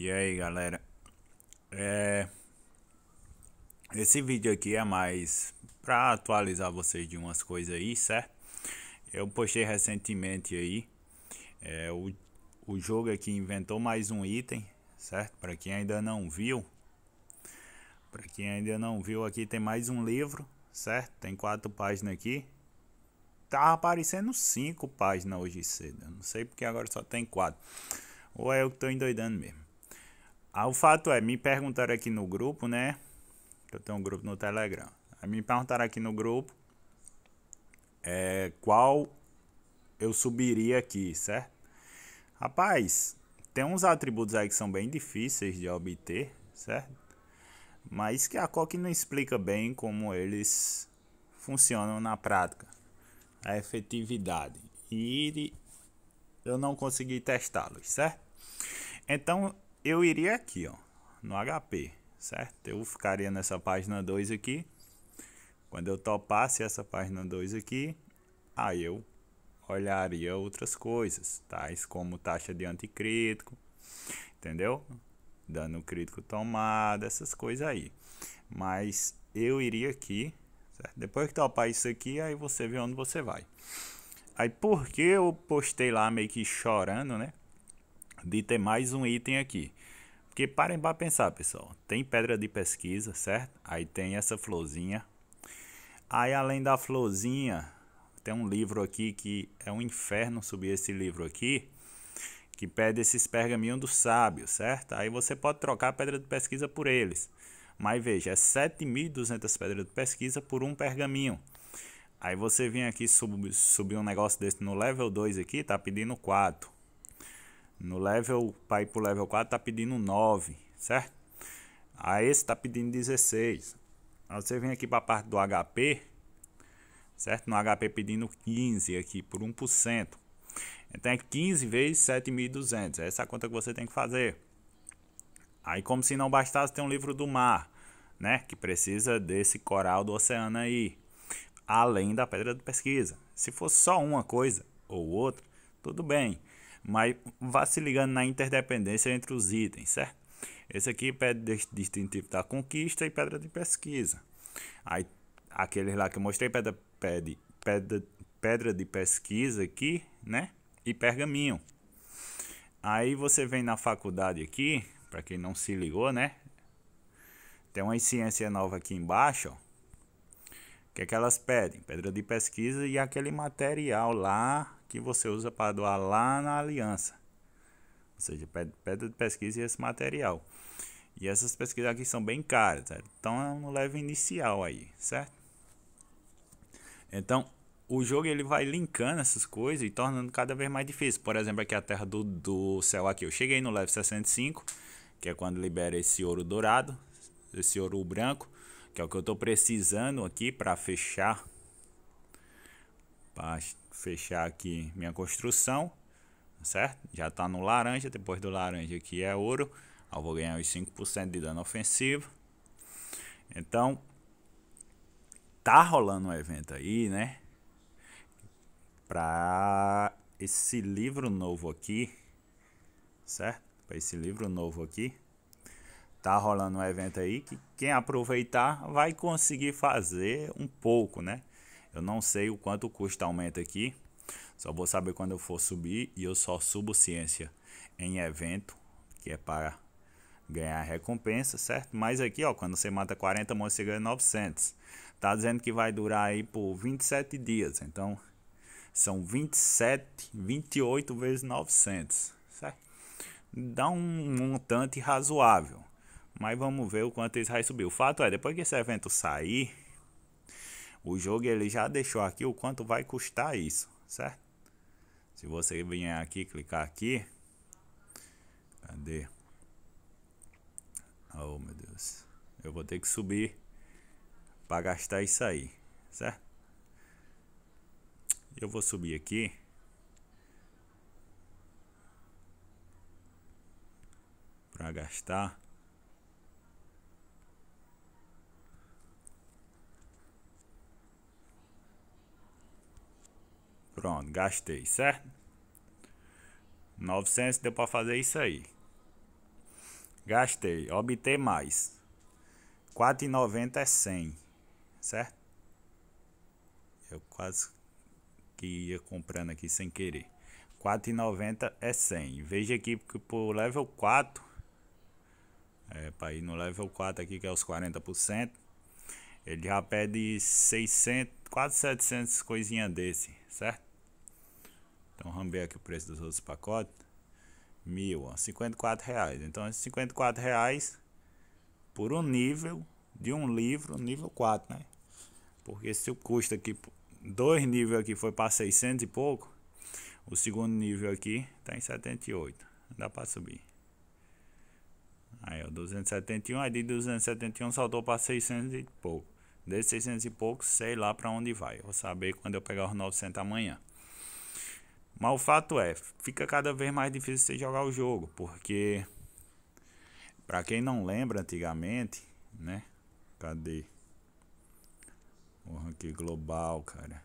E aí galera, é... esse vídeo aqui é mais para atualizar vocês de umas coisas aí, certo? Eu postei recentemente aí, é, o, o jogo aqui inventou mais um item, certo? Para quem ainda não viu, para quem ainda não viu aqui tem mais um livro, certo? Tem quatro páginas aqui, tá aparecendo cinco páginas hoje cedo, eu não sei porque agora só tem quatro, ou é eu que tô endoidando mesmo. Ah, o fato é, me perguntaram aqui no grupo, né? Eu tenho um grupo no Telegram. Aí me perguntaram aqui no grupo é, qual eu subiria aqui, certo? Rapaz, tem uns atributos aí que são bem difíceis de obter, certo? Mas que a COC não explica bem como eles funcionam na prática. A efetividade. E eu não consegui testá-los, certo? Então, eu iria aqui, ó, no HP, certo? Eu ficaria nessa página 2 aqui. Quando eu topasse essa página 2 aqui, aí eu olharia outras coisas, tais como taxa de anticrítico, entendeu? Dano crítico tomado, essas coisas aí. Mas eu iria aqui, certo? Depois que topar isso aqui, aí você vê onde você vai. Aí porque eu postei lá meio que chorando, né? de ter mais um item aqui. Porque parem para pensar, pessoal. Tem pedra de pesquisa, certo? Aí tem essa florzinha. Aí além da florzinha, tem um livro aqui que é um inferno subir esse livro aqui, que pede esses pergaminhos do sábio, certo? Aí você pode trocar a pedra de pesquisa por eles. Mas veja, é 7.200 pedras de pesquisa por um pergaminho. Aí você vem aqui subir um negócio desse no level 2 aqui, tá pedindo 4. No level, para ir o level 4, tá pedindo 9, certo? A esse tá pedindo 16. Aí você vem aqui para a parte do HP, certo? No HP pedindo 15 aqui por 1%. Então é 15 vezes 7.200. É essa é a conta que você tem que fazer. Aí como se não bastasse tem um livro do mar, né? Que precisa desse coral do oceano aí. Além da pedra de pesquisa. Se for só uma coisa ou outra, tudo bem mas vá se ligando na interdependência entre os itens, certo? Esse aqui pede distintivo da conquista e pedra de pesquisa. Aí, aqueles lá que eu mostrei pedra, pede pedra, pedra de pesquisa aqui, né? E pergaminho. Aí você vem na faculdade aqui, para quem não se ligou, né? Tem uma ciência nova aqui embaixo, ó. O que, é que elas pedem? Pedra de pesquisa e aquele material lá que você usa para doar lá na aliança. Ou seja, pedra de pesquisa e esse material. E essas pesquisas aqui são bem caras, certo? então é um leve inicial aí, certo? Então, o jogo ele vai linkando essas coisas e tornando cada vez mais difícil. Por exemplo, aqui a terra do, do céu aqui. Eu cheguei no level 65, que é quando libera esse ouro dourado, esse ouro branco, que é o que eu estou precisando aqui para fechar. Para fechar aqui minha construção, certo? Já está no laranja, depois do laranja aqui é ouro. Eu vou ganhar os 5% de dano ofensivo. Então, tá rolando um evento aí, né? Para esse livro novo aqui, certo? Para esse livro novo aqui, tá rolando um evento aí que quem aproveitar vai conseguir fazer um pouco, né? Eu não sei o quanto custa aumento aqui. Só vou saber quando eu for subir e eu só subo ciência em evento, que é para ganhar recompensa, certo? Mas aqui, ó, quando você mata 40 monstros, você ganha 900. Tá dizendo que vai durar aí por 27 dias. Então, são 27, 28 vezes 900, certo? Dá um montante razoável. Mas vamos ver o quanto isso vai subir. O fato é, depois que esse evento sair, o jogo ele já deixou aqui o quanto vai custar isso, certo? Se você vier aqui, clicar aqui. Cadê? Oh, meu Deus. Eu vou ter que subir para gastar isso aí, certo? Eu vou subir aqui. Para gastar. Pronto, gastei, certo? 900 deu para fazer isso aí. Gastei, obtei mais. 4,90 é 100, certo? Eu quase que ia comprando aqui sem querer. 4,90 é 100. Veja aqui que por level 4, é, para ir no level 4 aqui que é os 40%, ele já pede 600, quase 700 coisinha desse, certo? Então vamos ver aqui o preço dos outros pacotes. Mil, ó, 54 reais. Então é 54 reais por um nível de um livro, nível 4, né? Porque se o custo aqui, dois níveis aqui foi para 600 e pouco, o segundo nível aqui está em 78. Dá para subir. Aí, ó, 271, aí de 271 saltou para 600 e pouco. Desde 600 e pouco, sei lá para onde vai. vou saber quando eu pegar os 900 amanhã. Mas o fato é, fica cada vez mais difícil você jogar o jogo, porque para quem não lembra antigamente, né? Cadê? O ranking global, cara.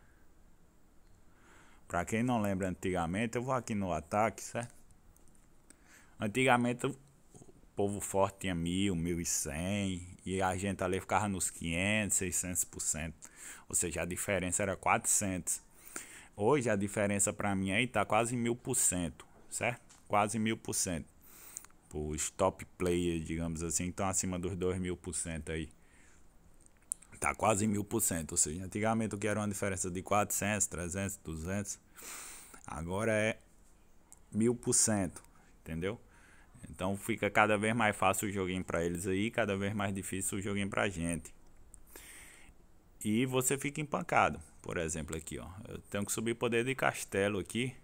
Para quem não lembra antigamente, eu vou aqui no ataque, certo? Antigamente o povo forte tinha mil, mil e cem e a gente ali ficava nos 500, 600%. Ou seja, a diferença era 400. Hoje a diferença para mim aí tá quase mil por cento, certo? Quase mil por cento. Os top players, digamos assim, estão acima dos dois mil por cento aí. Tá quase mil por cento. Ou seja, antigamente o que era uma diferença de 400, 300, 200, agora é mil por cento, entendeu? Então fica cada vez mais fácil o joguinho para eles aí, cada vez mais difícil o joguinho pra gente. E você fica empancado. Por exemplo, aqui, ó, eu tenho que subir poder de castelo aqui.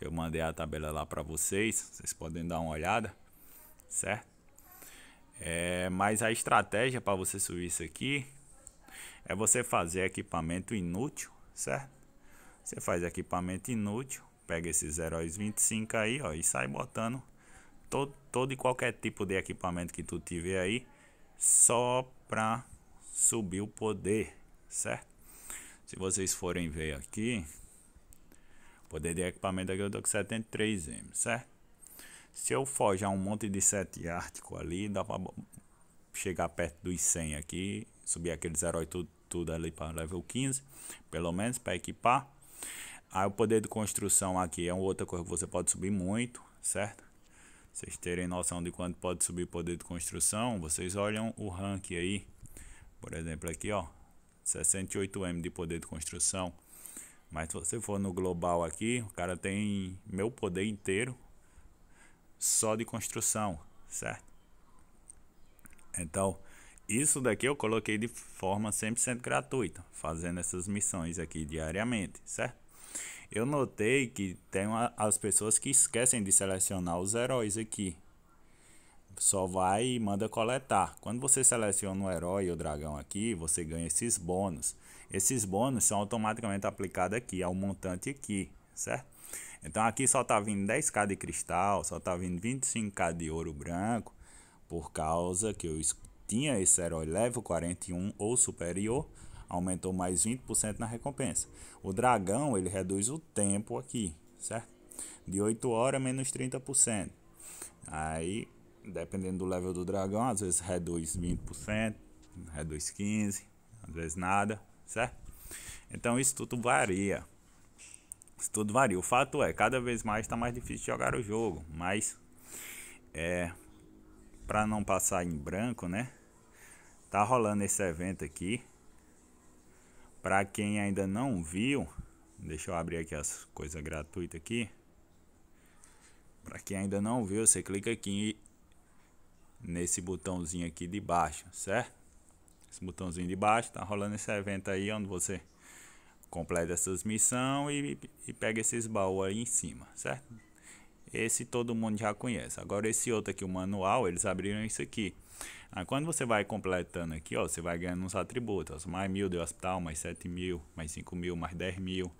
Eu mandei a tabela lá para vocês, vocês podem dar uma olhada, certo? É, mas a estratégia para você subir isso aqui é você fazer equipamento inútil, certo? Você faz equipamento inútil, pega esses heróis 25 aí, ó, e sai botando todo, todo e qualquer tipo de equipamento que tu tiver aí, só pra subir o poder, certo? Se vocês forem ver aqui, o poder de equipamento aqui eu tô com 73M, certo? Se eu forjar um monte de 7 ártico ali, dá pra chegar perto dos 100 aqui, subir aqueles heróis tudo, tudo ali para level 15, pelo menos para equipar. Aí o poder de construção aqui é outra coisa que você pode subir muito, certo? Vocês terem noção de quanto pode subir o poder de construção, vocês olham o rank aí. Por exemplo, aqui ó, 68M de poder de construção. Mas se você for no global aqui, o cara tem meu poder inteiro só de construção, certo? Então, isso daqui eu coloquei de forma 100% gratuita, fazendo essas missões aqui diariamente, certo? Eu notei que tem uma, as pessoas que esquecem de selecionar os heróis aqui só vai e manda coletar. Quando você seleciona o herói ou dragão aqui, você ganha esses bônus. Esses bônus são automaticamente aplicados aqui, ao montante aqui, certo? Então aqui só está vindo 10k de cristal, só está vindo 25k de ouro branco, por causa que eu tinha esse herói level 41 ou superior, aumentou mais 20% na recompensa. O dragão, ele reduz o tempo aqui, certo? De 8 horas menos 30%. Aí dependendo do level do dragão, às vezes reduz 20%, reduz 15%, às vezes nada, certo? Então isso tudo varia. Isso tudo varia. O fato é, cada vez mais está mais difícil jogar o jogo, mas é para não passar em branco, né? Tá rolando esse evento aqui. Para quem ainda não viu, deixa eu abrir aqui as coisas gratuitas aqui. Para quem ainda não viu, você clica aqui nesse botãozinho aqui de baixo, certo? Esse botãozinho de baixo, tá rolando esse evento aí onde você completa essas missões e, e pega esses baús aí em cima, certo? Esse todo mundo já conhece. Agora esse outro aqui, o manual, eles abriram isso aqui. Ah, quando você vai completando aqui, ó, você vai ganhando uns atributos. mais mil de hospital, mais sete mil, mais cinco mil, mais dez mil.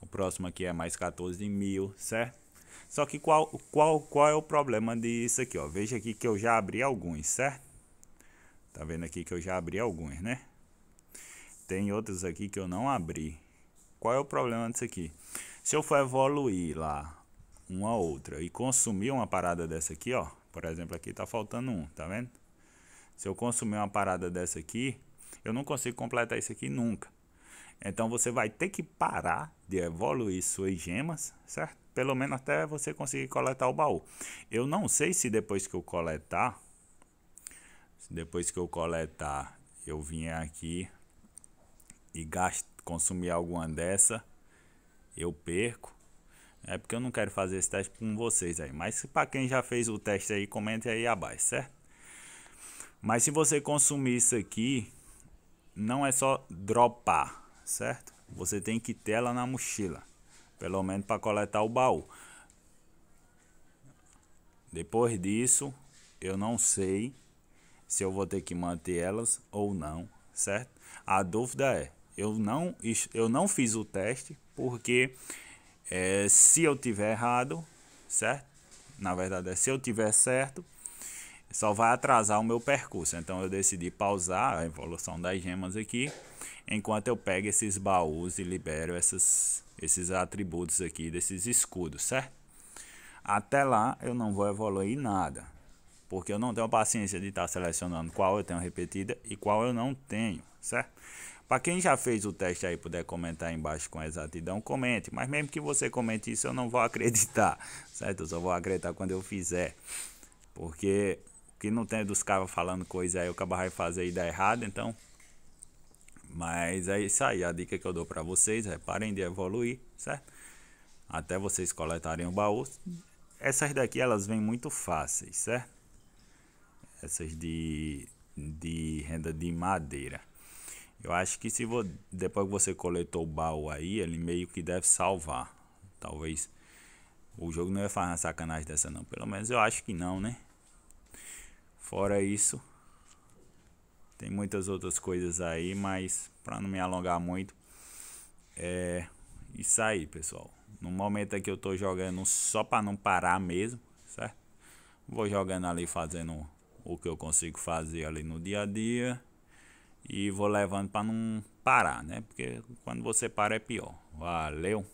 O próximo aqui é mais 14 mil, certo? Só que qual, qual, qual é o problema disso aqui, ó? Veja aqui que eu já abri alguns, certo? Tá vendo aqui que eu já abri alguns, né? Tem outros aqui que eu não abri. Qual é o problema disso aqui? Se eu for evoluir lá uma outra e consumir uma parada dessa aqui, ó. Por exemplo, aqui tá faltando um, tá vendo? Se eu consumir uma parada dessa aqui, eu não consigo completar isso aqui nunca. Então você vai ter que parar de evoluir suas gemas, certo? Pelo menos até você conseguir coletar o baú. Eu não sei se depois que eu coletar, depois que eu coletar, eu vim aqui e gasto, consumir alguma dessa, eu perco. É porque eu não quero fazer esse teste com vocês aí. Mas para quem já fez o teste aí, comente aí abaixo, certo? Mas se você consumir isso aqui, não é só dropar certo? Você tem que ter ela na mochila, pelo menos para coletar o baú. Depois disso, eu não sei se eu vou ter que manter elas ou não, certo? A dúvida é, eu não, eu não fiz o teste porque é, se eu tiver errado, certo? Na verdade, é se eu tiver certo, só vai atrasar o meu percurso. Então eu decidi pausar a evolução das gemas aqui enquanto eu pego esses baús e libero essas, esses atributos aqui desses escudos, certo? Até lá eu não vou evoluir nada, porque eu não tenho paciência de estar tá selecionando qual eu tenho repetida e qual eu não tenho, certo? Para quem já fez o teste aí puder comentar aí embaixo com exatidão, comente. Mas mesmo que você comente isso, eu não vou acreditar, certo? Eu só vou acreditar quando eu fizer. Porque que não tem dos caras falando coisa aí, o cara vai fazer e dá errado, então mas é isso aí, a dica que eu dou para vocês é parem de evoluir, certo? Até vocês coletarem o baú. Essas daqui elas vêm muito fáceis, certo? Essas de, de renda de madeira. Eu acho que se vou, depois que você coletou o baú aí, ele meio que deve salvar. Talvez o jogo não ia é fazer uma sacanagem dessa não. Pelo menos eu acho que não, né? Fora isso, tem muitas outras coisas aí, mas para não me alongar muito, é isso aí, pessoal. No momento aqui eu tô jogando só para não parar mesmo, certo? Vou jogando ali fazendo o que eu consigo fazer ali no dia a dia e vou levando para não parar, né? Porque quando você para é pior. Valeu.